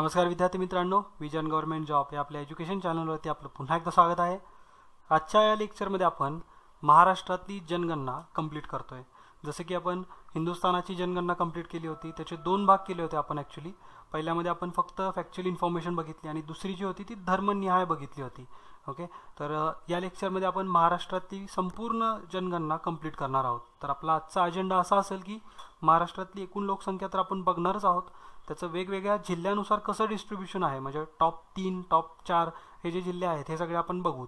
नमस्कार विद्यार्थी मित्रांनो विजन गव्हर्नमेंट जॉब या आपल्या एज्युकेशन चॅनलवरती आपलं पुन्हा एकदा स्वागत आहे आजच्या या लेक्चरमध्ये आपण महाराष्ट्रातली जनगणना कंप्लीट करतोय जसं की आपण हिंदुस्थानाची जनगणना कंप्लीट केली होती त्याचे दोन भाग केले होते आपण ॲक्च्युली पहिल्यामध्ये आपण फक्त फॅक्च्युअल इन्फॉर्मेशन बघितली आणि दुसरी जी होती ती धर्मनिहाय बघितली होती ओके तर या लेक्चरमध्ये आपण महाराष्ट्रातली संपूर्ण जनगणना कंप्लीट करणार आहोत तर आपला आजचा अजेंडा असा असेल की महाराष्ट्रातली एकूण लोकसंख्या तर आपण बघणारच आहोत त्याचं वेगवेगळ्या जिल्ह्यानुसार कसं डिस्ट्रीब्युशन आहे म्हणजे टॉप तीन टॉप चार हे जे जिल्हे आहेत हे सगळे आपण बघूत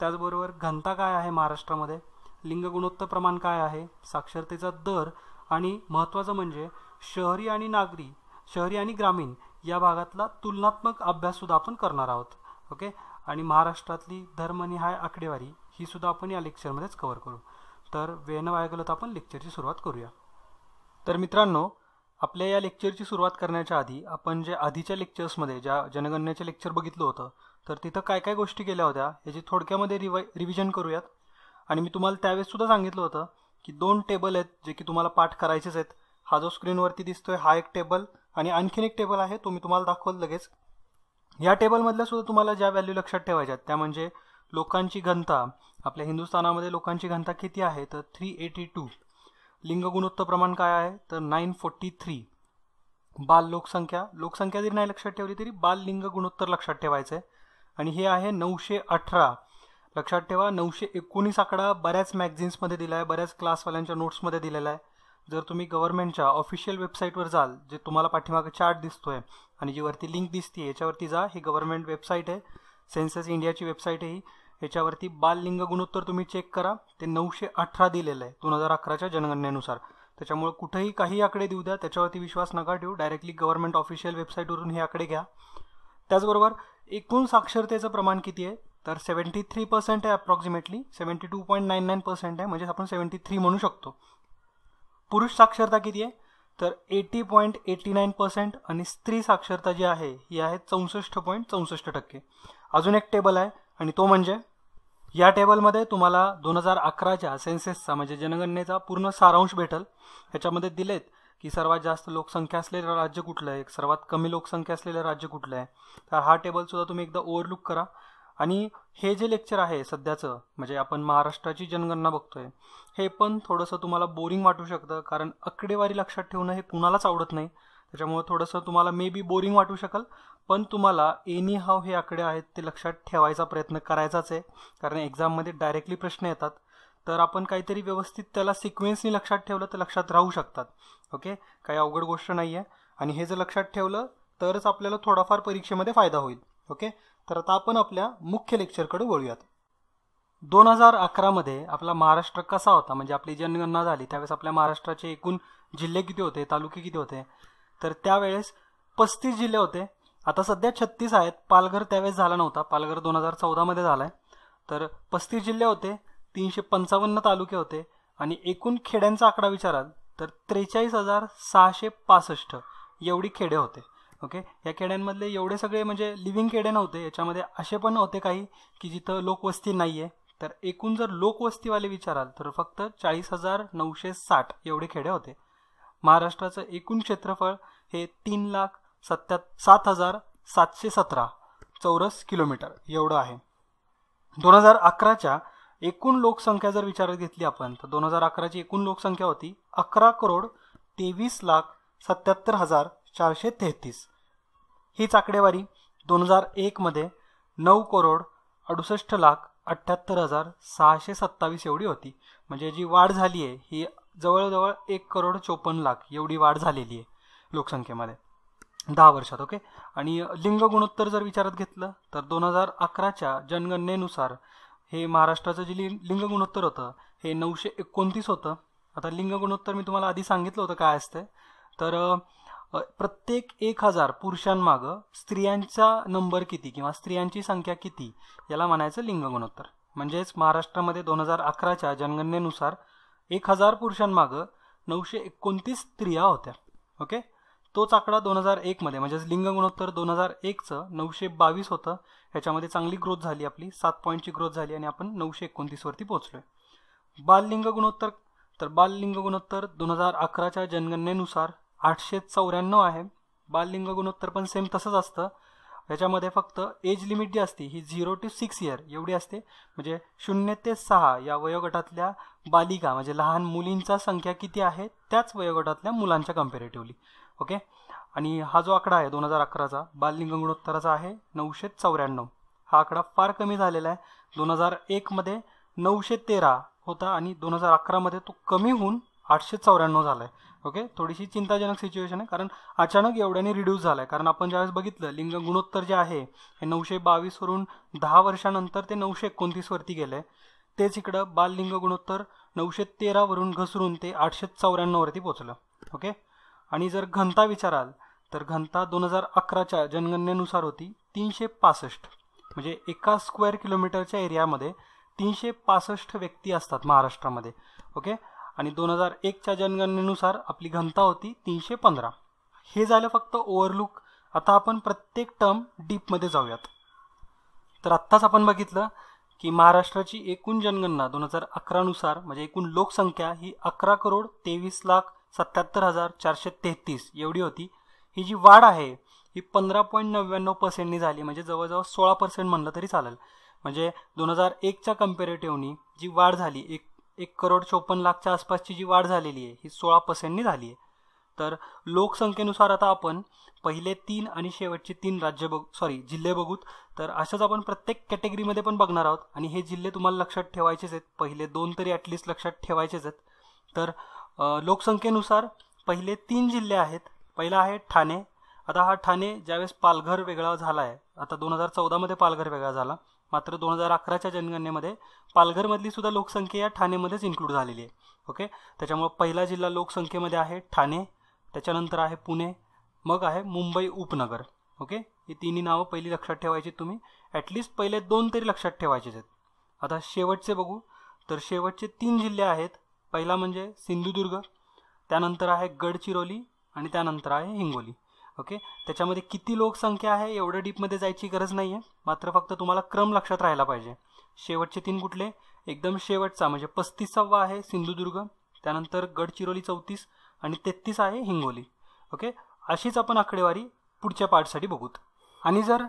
त्याचबरोबर घनता काय आहे महाराष्ट्रामध्ये लिंग गुणोत्तर प्रमाण काय आहे साक्षरतेचा दर आणि महत्त्वाचं म्हणजे शहरी आणि नागरी शहरी आणि ग्रामीण या भागातला तुलनात्मक अभ्याससुद्धा आपण करणार आहोत ओके आणि महाराष्ट्रातली धर्मनिहाय आकडेवारी ही सुद्धा आपण या लेक्चरमध्येच कव्हर करू तर वेळेनं वाया तर आपण लेक्चरची सुरुवात करूया तर मित्रांनो आपल्या या लेक्चरची सुरुवात करण्याच्या आधी आपण जे आधीच्या लेक्चर्समध्ये ज्या जनगणनेचे लेक्चर बघितलं होतं तर तिथं काय काय गोष्टी केल्या होत्या याची थोडक्यामध्ये रिवा रिव्हिजन करूयात आणि मी तुम्हाला त्यावेळेससुद्धा सांगितलं होतं की दोन टेबल आहेत जे की तुम्हाला पाठ करायचेच आहेत हा जो स्क्रीनवरती दिसतोय हा एक टेबल आणि आणखीन एक टेबल आहे तो मी तुम्हाला दाखवलं लगेच या टेबलमधल्या सुद्धा तुम्हाला ज्या व्हॅल्यू लक्षात ठेवायच्या त्या म्हणजे लोकांची घनता आपल्या हिंदुस्थानामध्ये लोकांची घनता किती आहे तर थ्री एटी टू लिंग गुणोत्तर प्रमाण काय आहे तर नाईन फोर्टी थ्री बाल लोकसंख्या लोकसंख्या जरी नाही लक्षात ठेवली तरी बाल लिंग गुणोत्तर लक्षात ठेवायचं आणि हे आहे नऊशे अठरा लक्षात ठेवा नऊशे एकोणीस आकडा बऱ्याच मॅगझिन्समध्ये दिला आहे बऱ्याच क्लासवाल्यांच्या नोट्समध्ये दिलेला आहे जर तुम्ही गव्हर्नमेंटच्या ऑफिशियल वेबसाईटवर जाल जे तुम्हाला पाठीमागे चार्ट दिसतोय आणि जी वरती लिंक दिसते याच्यावरती जा ही गव्हर्नमेंट वेबसाईट आहे सेन्सस इंडियाची वेबसाईट आहे ही बाल बाललिंग गुणोत्तर तुम्ही चेक करा ते नऊशे अठरा दिलेलं आहे दोन हजार अकराच्या जनगणनेनुसार त्याच्यामुळे कुठेही काही आकडे देऊ द्या त्याच्यावरती विश्वास नका ठेवू डायरेक्टली गव्हर्नमेंट ऑफिशियल वेबसाईटवरून हे आकडे घ्या त्याचबरोबर एकूण साक्षरतेचं प्रमाण किती आहे तर सेवन्टी थ्री पर्सेंट आहे approximately seventy two point nine nine percent आहे म्हणजे आपण सेवन्टी थ्री म्हणू शकतो पुरुष साक्षरता किती आहे तर eighty point eighty nine percent आणि स्त्री साक्षरता जी आहे ही आहे चौसष्ट पॉईंट चौसष्ट टक्के अजून एक टेबल आहे आणि तो म्हणजे या टेबलमध्ये तुम्हाला दोन हजार अकराच्या सेन्सेसचा म्हणजे जनगणनेचा पूर्ण सारांश भेटल ह्याच्यामध्ये दिलेत की सर्वात जास्त लोकसंख्या असलेलं राज्य कुठलं आहे सर्वात कमी लोकसंख्या असलेलं राज्य कुठलं आहे तर हा टेबलसुद्धा तुम्ही एकदा ओव्हरलुक करा आणि हे जे लेक्चर आहे सध्याचं म्हणजे आपण महाराष्ट्राची जनगणना बघतोय हे पण थोडंसं तुम्हाला बोरिंग वाटू शकतं कारण आकडेवारी लक्षात ठेवणं हे कुणालाच आवडत नाही त्याच्यामुळे थोडंसं तुम्हाला मे बी बोरिंग वाटू शकल पण तुम्हाला एनी हाव हे आकडे आहेत ते लक्षात ठेवायचा प्रयत्न करायचाच आहे कारण एक्झाममध्ये डायरेक्टली प्रश्न येतात तर आपण काहीतरी व्यवस्थित त्याला सिक्वेन्सनी लक्षात ठेवलं तर लक्षात राहू शकतात ओके काही अवघड गोष्ट नाही आहे आणि हे जर लक्षात ठेवलं तरच आपल्याला थोडाफार परीक्षेमध्ये फायदा होईल ओके तर आता आपण आपल्या मुख्य लेक्चरकडे वळूयात दोन हजार अकरामध्ये आपला महाराष्ट्र कसा होता म्हणजे आपली जनगणना झाली त्यावेळेस आपल्या महाराष्ट्राचे एकूण जिल्हे किती होते तालुके किती होते तर त्यावेळेस पस्तीस जिल्हे होते आता सध्या छत्तीस आहेत पालघर त्यावेळेस झाला नव्हता पालघर दोन हजार चौदामध्ये झाला आहे तर पस्तीस जिल्हे होते तीनशे पंचावन्न तालुके होते आणि एकूण खेड्यांचा आकडा विचाराल तर त्रेचाळीस हजार सहाशे पासष्ट एवढी खेडे होते ओके या खेड्यांमधले एवढे सगळे म्हणजे लिव्हिंग खेडे नव्हते याच्यामध्ये असे पण होते काही की जिथं लोकवस्ती नाही आहे तर एकूण जर लोकवस्तीवाले विचाराल तर फक्त चाळीस हजार नऊशे साठ एवढे खेडे होते महाराष्ट्राचं एकूण क्षेत्रफळ हे तीन लाख सत्या सात हजार सातशे सतरा चौरस किलोमीटर एवढं आहे दोन हजार अकराच्या एकूण लोकसंख्या जर विचारात घेतली आपण तर दोन हजार अकराची एकूण लोकसंख्या होती अकरा करोड तेवीस लाख सत्याहत्तर हजार चारशे तेहतीस हीच आकडेवारी दोन हजार एकमध्ये नऊ करोड अडुसष्ट लाख अठ्ठ्याहत्तर हजार सहाशे सत्तावीस एवढी होती म्हणजे जी वाढ झाली आहे ही जवळजवळ एक करोड चोपन्न लाख एवढी वाढ झालेली आहे लोकसंख्येमध्ये दहा वर्षात ओके आणि लिंग गुणोत्तर जर विचारात घेतलं तर दोन हजार अकराच्या जनगणनेनुसार हे महाराष्ट्राचं जे लिंग गुणोत्तर होतं हे नऊशे एकोणतीस होतं आता लिंग गुणोत्तर मी तुम्हाला आधी सांगितलं होतं काय असते तर प्रत्येक एक हजार पुरुषांमागं स्त्रियांचा नंबर किती किंवा स्त्रियांची संख्या किती याला म्हणायचं लिंग गुणोत्तर म्हणजेच महाराष्ट्रामध्ये दोन हजार अकराच्या जनगणनेनुसार एक हजार पुरुषांमागं नऊशे एकोणतीस स्त्रिया होत्या ओके तोच आकडा दोन हजार एकमध्ये म्हणजेच लिंग गुणोत्तर दोन हजार एकचं नऊशे बावीस होतं ह्याच्यामध्ये चांगली ग्रोथ झाली आपली सात पॉईंटची ग्रोथ झाली आणि आपण नऊशे एकोणतीसवरती पोहोचलोय बाल लिंग गुणोत्तर तर लिंग गुणोत्तर दोन हजार अकराच्या जनगणनेनुसार आठशे चौऱ्याण्णव आहे लिंग गुणोत्तर पण सेम तसंच असतं ह्याच्यामध्ये फक्त एज लिमिट जी असते ही झिरो टू सिक्स इयर एवढी असते म्हणजे शून्य ते सहा या वयोगटातल्या बालिका म्हणजे लहान मुलींचा संख्या किती आहे त्याच वयोगटातल्या मुलांच्या कम्पॅरेटिव्हली ओके आणि हा जो आकडा आहे दोन हजार अकराचा बाललिंग गुणोत्तराचा आहे नऊशे चौऱ्याण्णव हा आकडा फार कमी झालेला आहे दोन हजार एकमध्ये नऊशे तेरा होता आणि दोन हजार अकरामध्ये तो कमी होऊन आठशे चौऱ्याण्णव झाला आहे ओके थोडीशी चिंताजनक सिच्युएशन आहे कारण अचानक एवढ्याने रिड्यूस झाला आहे कारण आपण ज्यावेळेस बघितलं लिंग गुणोत्तर जे आहे हे नऊशे बावीसवरून दहा वर्षानंतर ते नऊशे एकोणतीसवरती गेलं आहे तेच इकडं बाललिंग गुणोत्तर नऊशे तेरावरून घसरून ते आठशे चौऱ्याण्णववरती पोचलं ओके आणि जर घनता विचाराल तर घनता दोन हजार अकराच्या जनगणनेनुसार होती तीनशे पासष्ट म्हणजे एका स्क्वेअर किलोमीटरच्या एरियामध्ये तीनशे पासष्ट व्यक्ती असतात महाराष्ट्रामध्ये ओके आणि दोन हजार एकच्या जनगणनेनुसार आपली घनता होती तीनशे पंधरा हे झालं फक्त ओव्हरलुक आता आपण प्रत्येक टर्म डीपमध्ये जाऊयात तर आत्ताच आपण बघितलं की महाराष्ट्राची एकूण जनगणना दोन हजार अकरानुसार म्हणजे एकूण लोकसंख्या ही अकरा करोड तेवीस लाख सत्याहत्तर हजार चारशे तेहतीस एवढी होती ही जी वाढ आहे ही पंधरा पॉईंट नव्याण्णव पर्सेंटनी झाली म्हणजे जवळजवळ सोळा पर्सेंट म्हणलं तरी चालेल म्हणजे दोन हजार एकच्या कम्पेरेटिव्हनी जी वाढ झाली एक एक करोड चोपन्न लाखच्या आसपासची जी वाढ झालेली आहे ही सोळा पर्सेंटनी झाली आहे तर लोकसंख्येनुसार आता आपण पहिले तीन आणि शेवटचे तीन राज्य बघ सॉरी जिल्हे बघूत तर अशाच आपण प्रत्येक कॅटेगरीमध्ये पण बघणार आहोत आणि हे जिल्हे तुम्हाला लक्षात ठेवायचेच आहेत पहिले दोन तरी ॲटलिस्ट लक्षात ठेवायचेच आहेत तर लोकसंख्येनुसार पहिले तीन जिल्हे आहेत पहिला आहे ठाणे आता हा ठाणे ज्यावेळेस पालघर वेगळा झाला आहे आता दोन हजार चौदामध्ये पालघर वेगळा झाला मात्र दोन हजार अकराच्या जनगणनेमध्ये पालघरमधली सुद्धा लोकसंख्या या ठाणेमध्येच इन्क्लूड झालेली आहे ओके त्याच्यामुळं पहिला जिल्हा लोकसंख्येमध्ये आहे ठाणे त्याच्यानंतर आहे पुणे मग आहे मुंबई उपनगर ओके ही तिन्ही नावं पहिली लक्षात ठेवायची तुम्ही ॲटलिस्ट पहिले दोन तरी लक्षात ठेवायचे आहेत आता शेवटचे बघू तर शेवटचे तीन जिल्हे आहेत पहिला म्हणजे सिंधुदुर्ग त्यानंतर आहे गडचिरोली आणि त्यानंतर आहे हिंगोली ओके त्याच्यामध्ये किती लोकसंख्या आहे एवढं डीपमध्ये जायची गरज नाही आहे मात्र फक्त तुम्हाला क्रम लक्षात राहायला पाहिजे शेवटचे तीन कुठले एकदम शेवटचा म्हणजे पस्तीसावा आहे सिंधुदुर्ग त्यानंतर गडचिरोली चौतीस आणि तेहतीस आहे हिंगोली ओके अशीच आपण आकडेवारी पुढच्या पार्टसाठी बघूत आणि जर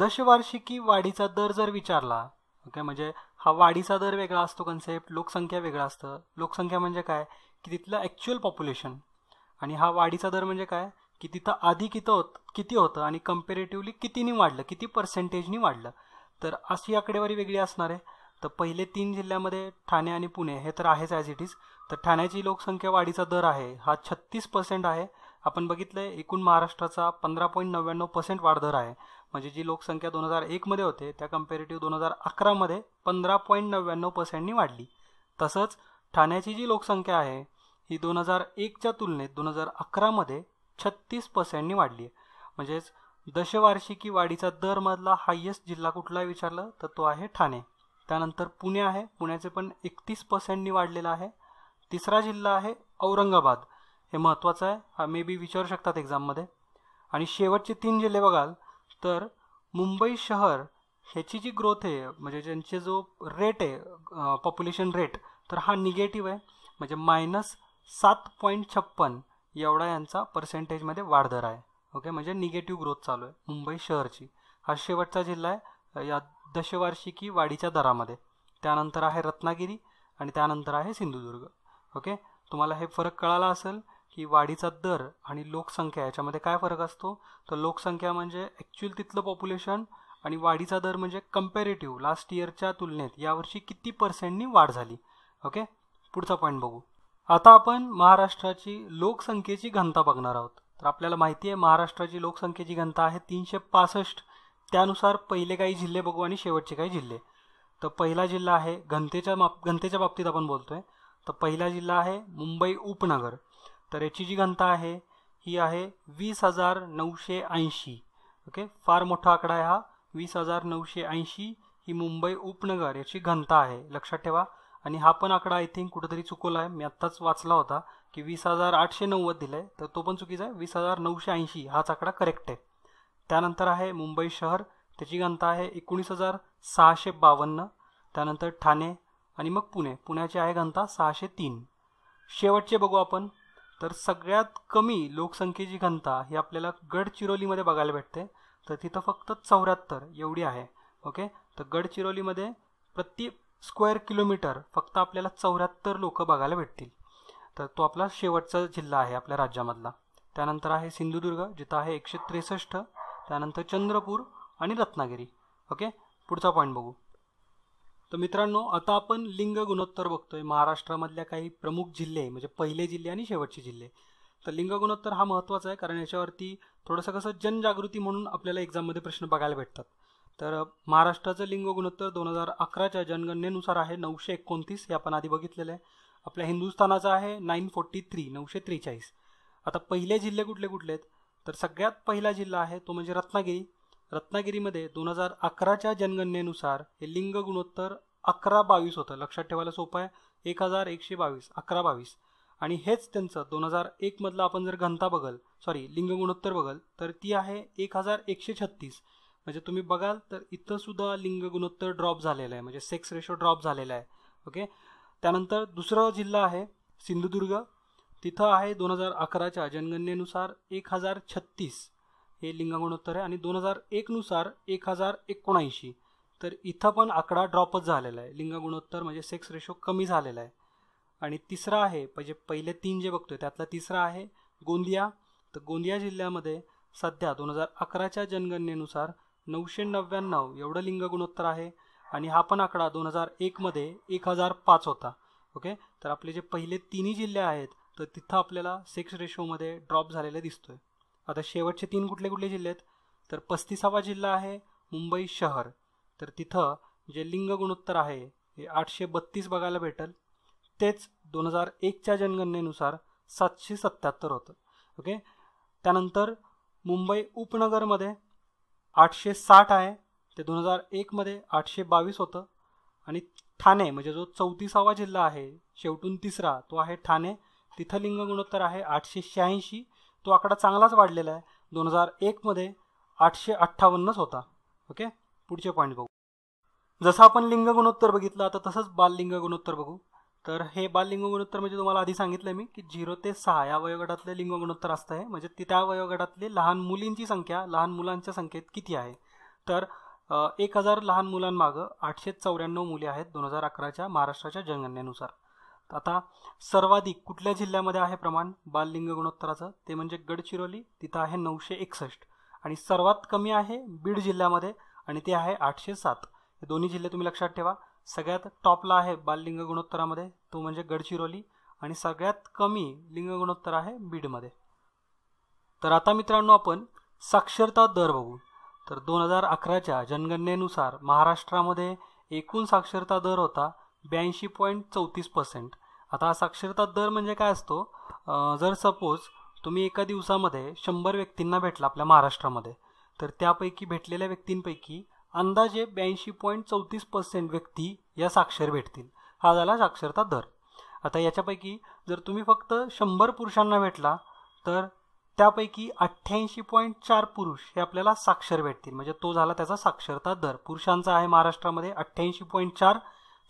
दशवार्षिकी वाढीचा दर जर विचारला ओके म्हणजे हा वाढीचा दर वेगळा असतो कन्सेप्ट लोकसंख्या वेगळा असतं लोकसंख्या म्हणजे काय की तिथलं ॲक्च्युअल पॉप्युलेशन आणि हा वाढीचा दर म्हणजे काय की तिथं आधी किती होत किती होतं आणि कम्पेरेटिव्हली कितीनी वाढलं किती पर्सेंटेजनी वाढलं तर अशी आकडेवारी वेगळी असणार आहे तर पहिले तीन जिल्ह्यामध्ये ठाणे आणि पुणे हे तर आहेच ॲज इट इज तर ठाण्याची लोकसंख्या वाढीचा दर आहे हा छत्तीस पर्सेंट आहे आपण बघितलं आहे एकूण महाराष्ट्राचा पंधरा पॉईंट नव्याण्णव पर्सेंट वाढ दर आहे म्हणजे जी लोकसंख्या दोन हजार एकमध्ये होते त्या कम्पॅरेटिव्ह दोन हजार अकरामध्ये पंधरा पॉईंट नव्याण्णव पर्सेंटनी वाढली तसंच ठाण्याची जी लोकसंख्या आहे ही दोन हजार एकच्या तुलनेत दोन हजार अकरामध्ये छत्तीस पर्सेंटनी वाढली आहे म्हणजेच दशवार्षिकी वाढीचा दर हायेस्ट जिल्हा कुठला विचारलं तर तो आहे ठाणे त्यानंतर पुणे आहे पुण्याचे पण एकतीस पर्सेंटनी वाढलेलं आहे तिसरा जिल्हा आहे औरंगाबाद हे महत्त्वाचं आहे हा मे बी विचारू शकतात एक्झाममध्ये आणि शेवटचे तीन जिल्हे बघाल तर मुंबई शहर ह्याची जी ग्रोथ आहे म्हणजे ज्यांचे जो रेट आहे पॉप्युलेशन रेट तर हा निगेटिव्ह आहे म्हणजे मायनस सात पॉईंट छप्पन एवढा यांचा पर्सेंटेजमध्ये वाढदर आहे ओके म्हणजे निगेटिव्ह ग्रोथ चालू आहे मुंबई शहरची हा शेवटचा जिल्हा आहे या दशवार्षिकी वाढीच्या दरामध्ये त्यानंतर आहे रत्नागिरी आणि त्यानंतर आहे सिंधुदुर्ग ओके तुम्हाला हे फरक कळाला असेल की वाढीचा दर आणि लोकसंख्या याच्यामध्ये काय फरक असतो तर लोकसंख्या म्हणजे ॲक्च्युअल तिथलं पॉप्युलेशन आणि वाढीचा दर म्हणजे कम्पॅरेटिव्ह लास्ट इयरच्या तुलनेत यावर्षी किती पर्सेंटनी वाढ झाली ओके पुढचा पॉईंट बघू आता आपण महाराष्ट्राची लोकसंख्येची घनता बघणार आहोत तर आपल्याला माहिती आहे महाराष्ट्राची लोकसंख्येची घनता आहे तीनशे पासष्ट त्यानुसार पहिले काही जिल्हे बघू आणि शेवटचे काही जिल्हे तर पहिला जिल्हा आहे घनतेच्या माप घनतेच्या बाबतीत आपण बोलतोय तर पहिला जिल्हा आहे मुंबई उपनगर तर याची जी घनता आहे ही आहे वीस हजार नऊशे ऐंशी ओके फार मोठा आकडा आहे हा वीस हजार नऊशे ऐंशी ही मुंबई उपनगर याची घनता आहे लक्षात ठेवा आणि हा पण आकडा आय थिंक कुठेतरी चुकवला आहे मी आत्ताच वाचला होता की वीस हजार आठशे नव्वद दिलं आहे तर तो पण चुकीचा आहे वीस हजार नऊशे ऐंशी हाच आकडा करेक्ट आहे त्यानंतर आहे मुंबई शहर त्याची घनता आहे एकोणीस हजार सहाशे बावन्न त्यानंतर ठाणे आणि मग पुणे पुण्याची आहे घनता सहाशे तीन शेवटचे बघू आपण तर सगळ्यात कमी लोकसंख्येची घनता ही आपल्याला गडचिरोलीमध्ये बघायला भेटते तर तिथं फक्त चौऱ्याहत्तर एवढी आहे ओके तर गडचिरोलीमध्ये प्रति स्क्वेअर किलोमीटर फक्त आपल्याला चौऱ्याहत्तर लोक बघायला भेटतील तर तो आपला शेवटचा जिल्हा आहे आपल्या राज्यामधला त्यानंतर आहे सिंधुदुर्ग जिथं आहे एकशे त्रेसष्ट त्यानंतर चंद्रपूर आणि रत्नागिरी ओके पुढचा पॉईंट बघू तर मित्रांनो आता आपण लिंग गुणोत्तर बघतोय महाराष्ट्रामधल्या काही प्रमुख जिल्हे म्हणजे पहिले जिल्हे आणि शेवटचे जिल्हे तर लिंग गुणोत्तर हा महत्त्वाचा आहे कारण याच्यावरती थोडंसं कसं जनजागृती म्हणून आपल्याला एक्झाममध्ये प्रश्न बघायला भेटतात तर महाराष्ट्राचं लिंग गुणोत्तर दोन हजार अकराच्या जनगणनेनुसार आहे नऊशे एकोणतीस हे आपण आधी बघितलेलं आहे आपल्या हिंदुस्थानाचा आहे नाईन फोर्टी थ्री नऊशे त्रेचाळीस आता पहिले जिल्हे कुठले कुठले आहेत तर सगळ्यात पहिला जिल्हा आहे तो म्हणजे रत्नागिरी रत्नागिरीमध्ये दोन हजार अकराच्या जनगणनेनुसार हे लिंग गुणोत्तर अकरा बावीस होतं लक्षात ठेवायला सोपं आहे एक हजार एकशे बावीस अकरा बावीस आणि हेच त्यांचं दोन हजार एकमधलं आपण जर घनता बघल सॉरी लिंग गुणोत्तर बघल तर ती आहे एक हजार एकशे छत्तीस म्हणजे तुम्ही बघाल तर इथंसुद्धा लिंग गुणोत्तर ड्रॉप झालेलं आहे म्हणजे सेक्स रेशो ड्रॉप झालेला आहे ओके त्यानंतर दुसरा जिल्हा आहे सिंधुदुर्ग तिथं आहे दोन हजार अकराच्या जनगणनेनुसार एक हजार छत्तीस हे लिंगगुणोत्तर आहे आणि दोन हजार एकनुसार एक हजार एकोणऐंशी तर इथं पण आकडा ड्रॉपच झालेला आहे लिंगगुणोत्तर म्हणजे सेक्स रेशो कमी झालेला आहे आणि तिसरा आहे म्हणजे पहिले तीन जे बघतोय त्यातला तिसरा आहे गोंदिया तर गोंदिया जिल्ह्यामध्ये सध्या दोन हजार अकराच्या जनगणनेनुसार नऊशे नव्याण्णव एवढं गुणोत्तर आहे आणि हा पण आकडा दोन हजार एकमध्ये एक हजार पाच होता ओके तर आपले जे पहिले तिन्ही जिल्हे आहेत तर तिथं आपल्याला सेक्स रेशोमध्ये ड्रॉप झालेला दिसतोय आता शेवटचे तीन कुठले कुठले जिल्हे आहेत तर पस्तीसावा जिल्हा आहे मुंबई शहर तर तिथं जे लिंग गुणोत्तर आहे हे आठशे बत्तीस बघायला भेटेल तेच दोन हजार एकच्या जनगणनेनुसार सातशे सत्याहत्तर होतं ओके त्यानंतर मुंबई उपनगरमध्ये आठशे साठ आहे ते दोन हजार एकमध्ये आठशे बावीस होतं आणि ठाणे म्हणजे जो चौतीसावा जिल्हा आहे शेवटून तिसरा तो आहे ठाणे तिथं लिंग गुणोत्तर आहे आठशे शहाऐंशी तो आकडा चांगलाच वाढलेला आहे दोन हजार एकमध्ये आठशे अठ्ठावन्नच होता ओके पुढचे पॉईंट बघू जसं आपण लिंग गुणोत्तर बघितलं आता तसंच लिंग गुणोत्तर बघू तर हे लिंग गुणोत्तर म्हणजे तुम्हाला आधी सांगितलं मी की झिरो ते सहा या वयोगटातले लिंग गुणोत्तर असतं आहे म्हणजे ती त्या वयोगटातली लहान मुलींची संख्या लहान मुलांच्या संख्येत किती आहे तर एक हजार लहान मुलांमागं आठशे चौऱ्याण्णव मुले आहेत दोन हजार अकराच्या महाराष्ट्राच्या जनगणनेनुसार आता सर्वाधिक कुठल्या जिल्ह्यामध्ये आहे प्रमाण बाललिंग गुणोत्तराचं ते म्हणजे गडचिरोली तिथं आहे नऊशे एकसष्ट आणि सर्वात कमी आहे बीड जिल्ह्यामध्ये आणि ते आहे आठशे सात हे दोन्ही जिल्हे तुम्ही लक्षात ठेवा सगळ्यात टॉपला आहे बाललिंग गुणोत्तरामध्ये तो म्हणजे गडचिरोली आणि सगळ्यात कमी लिंग गुणोत्तर आहे बीडमध्ये तर आता मित्रांनो आपण साक्षरता दर बघू तर दोन हजार अकराच्या जनगणनेनुसार महाराष्ट्रामध्ये एकूण साक्षरता दर होता ब्याऐंशी पॉईंट चौतीस पर्सेंट आता साक्षरता दर म्हणजे काय असतो जर सपोज तुम्ही एका दिवसामध्ये शंभर व्यक्तींना भेटला आपल्या महाराष्ट्रामध्ये तर त्यापैकी भेटलेल्या व्यक्तींपैकी अंदाजे ब्याऐंशी पॉईंट चौतीस पर्सेंट व्यक्ती या साक्षर भेटतील हा झाला साक्षरता दर आता याच्यापैकी जर तुम्ही फक्त शंभर पुरुषांना भेटला तर त्यापैकी अठ्ठ्याऐंशी पॉईंट चार पुरुष हे आपल्याला साक्षर भेटतील म्हणजे तो झाला त्याचा साक्षरता दर पुरुषांचा आहे महाराष्ट्रामध्ये अठ्ठ्याऐंशी पॉईंट चार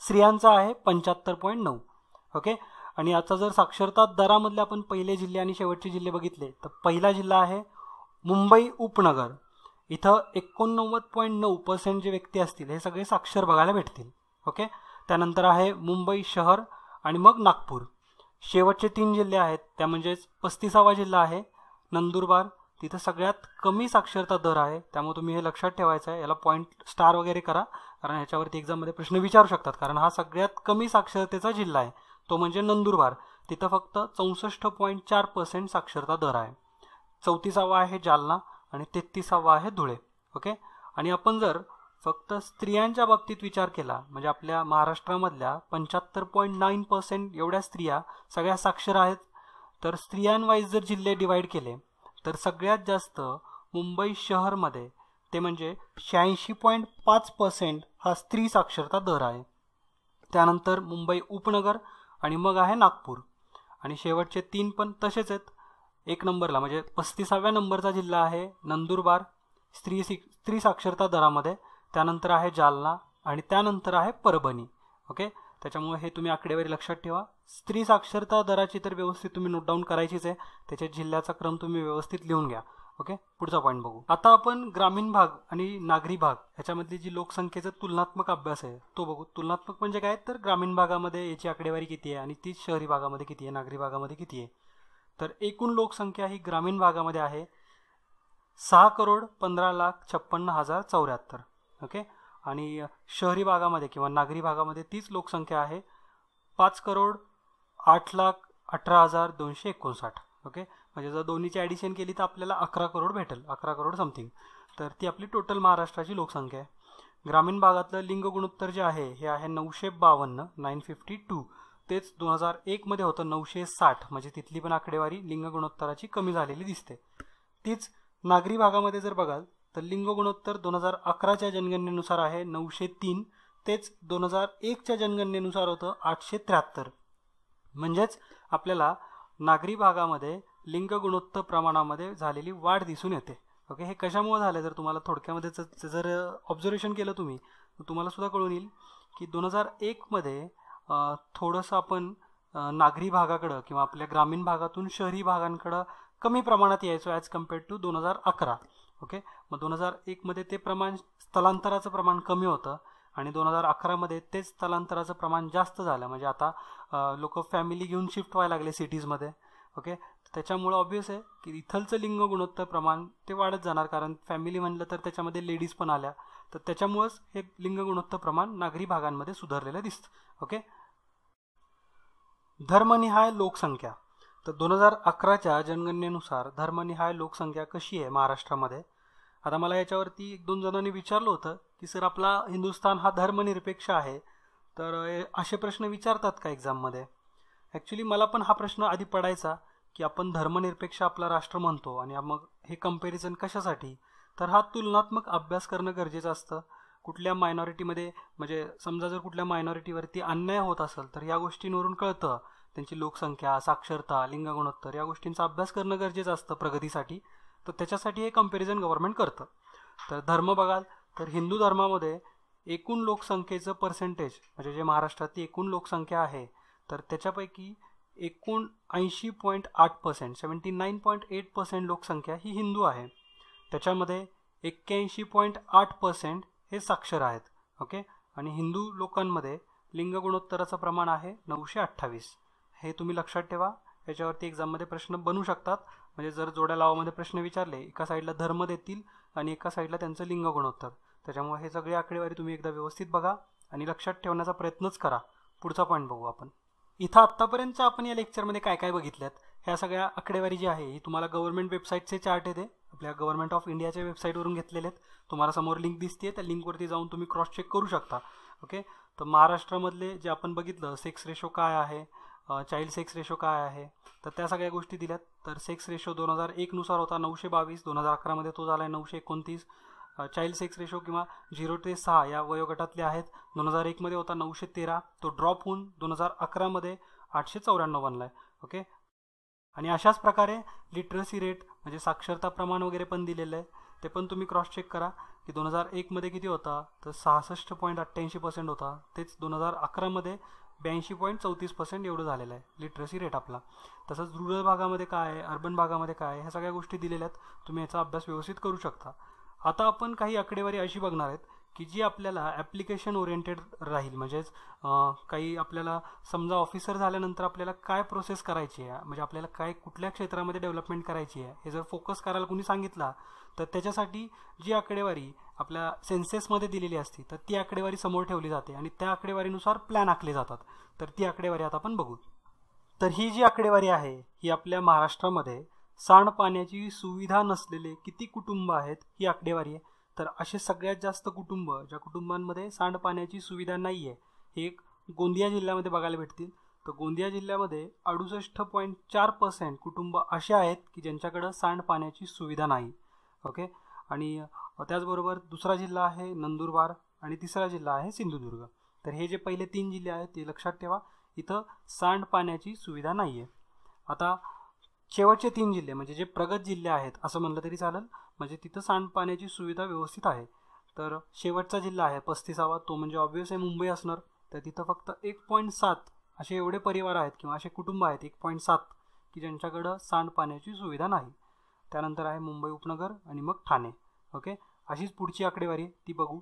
स्त्रियांचा आहे पंच्याहत्तर पॉईंट नऊ ओके आणि आता जर साक्षरता दरामधले आपण पहिले जिल्हे आणि शेवटचे जिल्हे बघितले तर पहिला जिल्हा आहे मुंबई उपनगर इथं एकोणनव्वद पॉईंट नऊ पर्सेंट जे व्यक्ती असतील हे सगळे साक्षर बघायला भेटतील ओके त्यानंतर आहे मुंबई शहर आणि मग नागपूर शेवटचे तीन जिल्हे आहेत त्या म्हणजेच पस्तीसावा जिल्हा आहे नंदुरबार तिथं सगळ्यात कमी साक्षरता दर आहे त्यामुळे तुम्ही हे लक्षात ठेवायचं आहे याला पॉईंट स्टार वगैरे करा कारण ह्याच्यावरती एक्झाममध्ये प्रश्न विचारू शकतात कारण हा सगळ्यात कमी साक्षरतेचा जिल्हा आहे तो म्हणजे नंदुरबार तिथं फक्त चौसष्ट पॉईंट चार पर्सेंट साक्षरता दर आहे चौतीसावा आहे जालना आणि तेहतीसावा आहे धुळे ओके आणि आपण जर फक्त स्त्रियांच्या बाबतीत विचार केला म्हणजे आपल्या महाराष्ट्रामधल्या पंच्याहत्तर पॉईंट नाईन पर्सेंट एवढ्या स्त्रिया सगळ्या साक्षर आहेत तर स्त्रियांवाईज जर जिल्हे डिवाईड केले तर सगळ्यात जास्त मुंबई शहरमध्ये ते म्हणजे शहाऐंशी पॉईंट पाच पर्सेंट हा स्त्री साक्षरता दर आहे त्यानंतर मुंबई उपनगर आणि मग आहे नागपूर आणि शेवटचे तीन पण तसेच आहेत एक नंबरला म्हणजे पस्तीसाव्या नंबरचा जिल्हा आहे नंदुरबार स्त्री स्त्री साक्षरता दरामध्ये त्यानंतर आहे जालना आणि त्यानंतर आहे परभणी ओके त्याच्यामुळे हे तुम्ही आकडेवारी लक्षात ठेवा स्त्री साक्षरता दराची तर व्यवस्थित तुम्ही नोट डाऊन करायचीच आहे त्याच्या जिल्ह्याचा क्रम तुम्ही व्यवस्थित लिहून घ्या ओके पुढचा पॉईंट बघू आता आपण ग्रामीण भाग आणि नागरी भाग ह्याच्यामधली जी लोकसंख्येचा तुलनात्मक अभ्यास आहे तो बघू तुलनात्मक म्हणजे काय तर ग्रामीण भागामध्ये याची आकडेवारी किती आहे आणि तीच शहरी भागामध्ये किती आहे नागरी भागामध्ये किती आहे तर एकूण लोकसंख्या ही ग्रामीण भागामध्ये आहे सहा करोड पंधरा लाख छप्पन्न हजार चौऱ्याहत्तर ओके आणि शहरी भागामध्ये किंवा नागरी भागामध्ये तीच लोकसंख्या आहे पाच करोड आठ लाख अठरा हजार दोनशे एकोणसाठ ओके म्हणजे जर दोन्हीची ॲडिशन केली तर आपल्याला अकरा करोड भेटेल अकरा करोड समथिंग तर ती आपली टोटल महाराष्ट्राची लोकसंख्या आहे ग्रामीण भागातलं लिंग गुणोत्तर जे आहे हे आहे नऊशे बावन्न नाईन फिफ्टी टू तेच दोन हजार एकमध्ये होतं नऊशे साठ म्हणजे तिथली पण आकडेवारी लिंग गुणोत्तराची कमी झालेली दिसते तीच नागरी भागामध्ये जर बघाल तर लिंग गुणोत्तर दोन हजार अकराच्या जनगणनेनुसार आहे नऊशे तीन तेच दोन हजार एकच्या जनगणनेनुसार होतं आठशे त्र्याहत्तर म्हणजेच आपल्याला नागरी भागामध्ये लिंग गुणोत्तर प्रमाणामध्ये झालेली वाढ दिसून येते ओके हे कशामुळे झालं जर तुम्हाला थोडक्यामध्ये जर ऑब्झर्वेशन केलं तुम्ही तुम्हाला सुद्धा कळून येईल की दोन हजार एकमध्ये थोडंसं आपण नागरी भागाकडं किंवा आपल्या ग्रामीण भागातून शहरी भागांकडं कमी प्रमाणात यायचो ॲज कम्पेअर्ड टू दोन हजार अकरा ओके मग दोन हजार एकमध्ये ते प्रमाण स्थलांतराचं प्रमाण कमी होतं आणि दोन हजार अकरामध्ये तेच स्थलांतराचं प्रमाण जास्त झालं म्हणजे आता लोक फॅमिली घेऊन शिफ्ट व्हायला लागले सिटीजमध्ये ओके त्याच्यामुळं ऑब्विस आहे की इथलचं लिंग गुणोत्तर प्रमाण ते वाढत जाणार कारण फॅमिली म्हणलं तर त्याच्यामध्ये लेडीज पण आल्या तर त्याच्यामुळंच हे लिंग गुणोत्तर प्रमाण नागरी भागांमध्ये सुधारलेलं दिसतं ओके धर्मनिहाय लोकसंख्या तर दोन हजार अकराच्या जनगणनेनुसार धर्मनिहाय लोकसंख्या कशी आहे महाराष्ट्रामध्ये आता मला याच्यावरती एक दोन जणांनी विचारलं होतं की सर आपला हिंदुस्थान हा धर्मनिरपेक्ष आहे तर असे प्रश्न विचारतात का एक्झाममध्ये ॲक्च्युली मला पण हा प्रश्न आधी पडायचा की आपण धर्मनिरपेक्ष आपला राष्ट्र म्हणतो आणि मग हे कम्पॅरिझन कशासाठी तर हा तुलनात्मक अभ्यास करणं गरजेचं असतं कुठल्या मायनॉरिटीमध्ये म्हणजे समजा जर कुठल्या मायनॉरिटीवरती अन्याय होत असेल तर या गोष्टींवरून कळतं त्यांची लोकसंख्या साक्षरता लिंग गुणोत्तर या गोष्टींचा अभ्यास करणं गरजेचं असतं प्रगतीसाठी तर त्याच्यासाठी हे कम्पॅरिझन गव्हर्नमेंट करतं तर धर्म बघाल तर हिंदू धर्मामध्ये एकूण लोकसंख्येचं पर्सेंटेज म्हणजे जे महाराष्ट्रातली एकूण लोकसंख्या आहे तर त्याच्यापैकी एकूण पॉईंट आठ percent seventy nine point eight percent लोकसंख्या ही हिंदू आहे त्याच्यामध्ये एक्क्याऐंशी पॉईंट आठ पर्सेंट हे साक्षर आहेत ओके आणि हिंदू लोकांमध्ये लिंग गुणोत्तराचं प्रमाण आहे नऊशे अठ्ठावीस हे तुम्ही लक्षात ठेवा याच्यावरती एक्झाममध्ये प्रश्न बनू शकतात म्हणजे जर जोड्या लावामध्ये प्रश्न विचारले एका साईडला धर्म देतील आणि एका साईडला त्यांचं लिंग गुणोत्तर त्याच्यामुळे हे सगळी आकडेवारी तुम्ही एकदा व्यवस्थित बघा आणि लक्षात ठेवण्याचा प्रयत्नच करा पुढचा पॉईंट बघू आपण इथं आत्तापर्यंत आपण या लेक्चरमध्ये काय काय बघितल्यात ह्या सगळ्या आकडेवारी जी आहे ही तुम्हाला गव्हर्नमेंट वेबसाईटचे चार्ट येते आपल्या गव्हर्नमेंट ऑफ इंडियाच्या वेबसाईटवरून घेतलेले आहेत तुम्हाला समोर लिंक दिसते त्या लिंकवरती जाऊन तुम्ही क्रॉस चेक करू शकता ओके तर महाराष्ट्रामधले जे आपण बघितलं सेक्स रेशो काय आहे चाइल्ड सेक्स रेशो काय आहे तर त्या सगळ्या गोष्टी दिल्यात तर सेक्स रेशो दोन हजार एकनुसार होता नऊशे बावीस दोन हजार अकरामध्ये तो झाला आहे नऊशे एकोणतीस चाइल्ड सेक्स रेशो किंवा झिरो ते सहा या वयोगटातले आहेत दोन हजार एकमध्ये होता नऊशे तेरा तो ड्रॉप होऊन दोन हजार अकरामध्ये आठशे चौऱ्याण्णव बनला आहे ओके आणि अशाच प्रकारे लिटरसी रेट म्हणजे साक्षरता प्रमाण वगैरे पण दिलेलं आहे ते पण तुम्ही क्रॉस चेक करा की दोन हजार एकमध्ये किती होता तर सहासष्ट पॉईंट अठ्ठ्याऐंशी पर्सेंट होता तेच दोन हजार अकरामध्ये ब्याऐंशी पॉईंट चौतीस पर्सेंट एवढं झालेलं आहे लिटरसी रेट आपला तसंच रुरल भागामध्ये काय आहे अर्बन भागामध्ये काय आहे ह्या सगळ्या गोष्टी दिलेल्या आहेत तुम्ही याचा अभ्यास व्यवस्थित करू शकता आता आपण काही आकडेवारी अशी बघणार आहेत की जी आपल्याला ॲप्लिकेशन ओरिएंटेड राहील म्हणजेच काही आपल्याला समजा ऑफिसर झाल्यानंतर आपल्याला काय प्रोसेस करायची आहे म्हणजे आपल्याला काय कुठल्या क्षेत्रामध्ये डेव्हलपमेंट करायची आहे हे जर फोकस करायला कुणी सांगितला तर त्याच्यासाठी जी आकडेवारी आपल्या सेन्सेसमध्ये दिलेली असते तर ती आकडेवारी समोर ठेवली जाते आणि त्या आकडेवारीनुसार प्लॅन आखले जातात तर ती आकडेवारी आता आपण बघू तर ही जी आकडेवारी आहे ही आपल्या महाराष्ट्रामध्ये सांडपाण्याची सुविधा नसलेले किती कुटुंब आहेत ही आकडेवारी आहे तर असे सगळ्यात जास्त कुटुंब ज्या कुटुंबांमध्ये सांडपाण्याची सुविधा नाही आहे हे एक गोंदिया जिल्ह्यामध्ये बघायला भेटतील तर गोंदिया जिल्ह्यामध्ये अडुसष्ट पॉईंट चार पर्सेंट कुटुंब असे आहेत की ज्यांच्याकडं सांडपाण्याची सुविधा नाही ओके आणि त्याचबरोबर दुसरा जिल्हा आहे नंदुरबार आणि तिसरा जिल्हा आहे सिंधुदुर्ग तर हे जे पहिले तीन जिल्हे आहेत ते लक्षात ठेवा इथं सांडपाण्याची सुविधा नाही आहे आता शेवटचे तीन जिल्हे म्हणजे जे प्रगत जिल्हे आहेत असं म्हणलं तरी चालेल म्हणजे तिथं सांडपाण्याची सुविधा व्यवस्थित आहे तर शेवटचा जिल्हा आहे पस्तीसावा तो म्हणजे ऑब्वियस आहे मुंबई असणार तर तिथं फक्त एक पॉईंट सात असे एवढे परिवार आहेत किंवा असे कुटुंब आहेत एक पॉईंट सात की ज्यांच्याकडं सांडपाण्याची सुविधा नाही त्यानंतर आहे मुंबई उपनगर आणि मग ठाणे ओके अशीच पुढची आकडेवारी ती बघू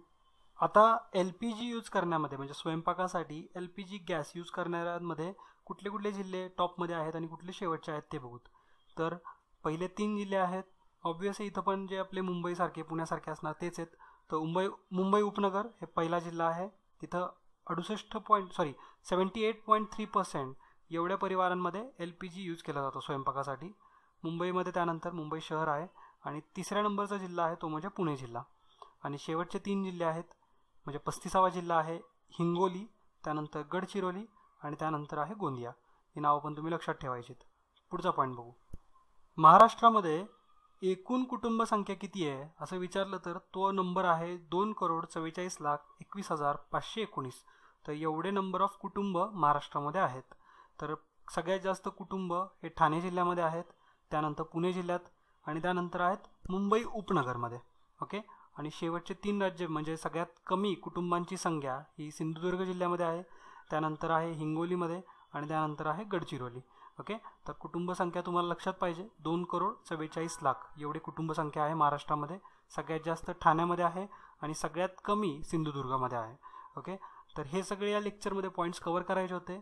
आता एल पी जी यूज करण्यामध्ये म्हणजे स्वयंपाकासाठी L P G gas use करणाऱ्यांमध्ये कुठले कुठले जिल्हे टॉपमध्ये आहेत आणि कुठले शेवटचे आहेत ते बघूत तर पहिले तीन जिल्हे आहेत ऑब्व्हियसली इथं पण जे आपले मुंबईसारखे पुण्यासारखे असणार तेच आहेत तर मुंबई मुंबई उपनगर हे पहिला जिल्हा आहे तिथं अडुसष्ट point sorry seventy eight point three percent एवढ्या परिवारांमध्ये एल पी जी यूज केला जातो स्वयंपाकासाठी मुंबईमध्ये त्यानंतर मुंबई शहर आहे आणि तिसऱ्या नंबरचा जिल्हा आहे तो म्हणजे पुणे जिल्हा आणि शेवटचे तीन जिल्हे आहेत म्हणजे पस्तीसावा जिल्हा आहे हिंगोली त्यानंतर गडचिरोली आणि त्यानंतर आहे गोंदिया ही नावं पण तुम्ही लक्षात ठेवायची पुढचा पॉईंट बघू महाराष्ट्रामध्ये एकूण कुटुंब संख्या किती आहे असं विचारलं तर तो नंबर आहे दोन करोड चव्वेचाळीस लाख एकवीस हजार पाचशे एकोणीस तर एवढे नंबर ऑफ कुटुंब महाराष्ट्रामध्ये आहेत तर सगळ्यात जास्त कुटुंब हे ठाणे जिल्ह्यामध्ये आहेत त्यानंतर पुणे जिल्ह्यात आणि त्यानंतर आहेत मुंबई उपनगरमध्ये ओके आणि शेवटचे तीन राज्य म्हणजे सगळ्यात कमी कुटुंबांची संख्या ही सिंधुदुर्ग जिल्ह्यामध्ये आहे त्यानंतर आहे हिंगोलीमध्ये आणि त्यानंतर आहे गडचिरोली ओके तर कुटुंबसंख्या तुम्हाला लक्षात पाहिजे दोन करोड चव्वेचाळीस लाख एवढी कुटुंबसंख्या आहे महाराष्ट्रामध्ये सगळ्यात जास्त ठाण्यामध्ये आहे आणि सगळ्यात कमी सिंधुदुर्गामध्ये आहे ओके तर हे सगळे या लेक्चरमध्ये पॉईंट्स कवर करायचे होते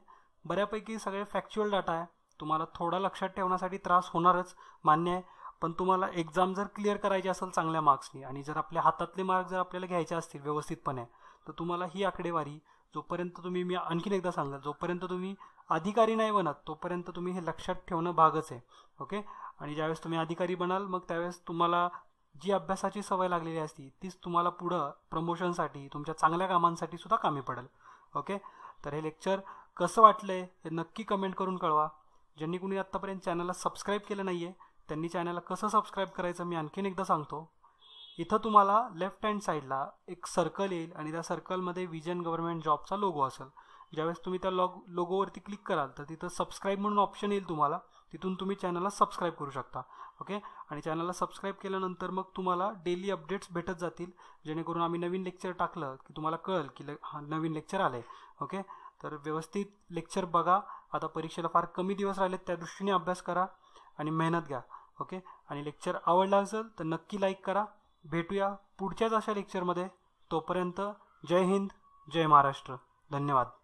बऱ्यापैकी सगळे फॅक्च्युअल डाटा आहे तुम्हाला थोडा लक्षात ठेवण्यासाठी त्रास होणारच मान्य आहे पण तुम्हाला एक्झाम जर क्लिअर करायची असेल चांगल्या मार्क्सनी आणि जर आपल्या हातातले मार्क जर आपल्याला घ्यायचे असतील व्यवस्थितपणे तर तुम्हाला ही आकडेवारी जोपर्यंत तुम्ही मी आणखीन एकदा सांगाल जोपर्यंत तुम्ही अधिकारी नाही बनत तोपर्यंत तुम्ही हे लक्षात ठेवणं भागच आहे ओके आणि ज्यावेळेस तुम्ही अधिकारी बनाल मग त्यावेळेस तुम्हाला जी अभ्यासाची सवय लागलेली असती तीच तुम्हाला पुढं प्रमोशनसाठी तुमच्या चांगल्या कामांसाठी सुद्धा कामी पडेल ओके तर हे लेक्चर कसं वाटलं हे नक्की कमेंट करून कळवा ज्यांनी कुणी आत्तापर्यंत चॅनलला सबस्क्राईब केलं नाही आहे त्यांनी चॅनलला कसं सबस्क्राईब करायचं मी आणखीन एकदा सांगतो इथं तुम्हाला लेफ्ट हँड साईडला एक सर्कल येईल आणि त्या सर्कलमध्ये विजन गव्हर्नमेंट जॉबचा लोगो असेल ज्यावेळेस तुम्ही त्या लॉग लोगोवरती क्लिक कराल तर तिथं सबस्क्राईब म्हणून ऑप्शन येईल तुम्हाला तिथून तुम्ही चॅनलला सबस्क्राईब करू शकता ओके आणि चॅनलला सबस्क्राईब केल्यानंतर मग तुम्हाला डेली अपडेट्स भेटत जातील जेणेकरून आम्ही नवीन लेक्चर टाकलं की तुम्हाला कळेल की ले नवीन लेक्चर आले ओके तर व्यवस्थित लेक्चर बघा आता परीक्षेला फार कमी दिवस राहिले त्या दृष्टीने अभ्यास करा आणि मेहनत घ्या ओके आणि लेक्चर आवडला असेल तर नक्की लाईक करा भेटूया पुढच्याच अशा लेक्चरमध्ये तोपर्यंत जय हिंद जय महाराष्ट्र धन्यवाद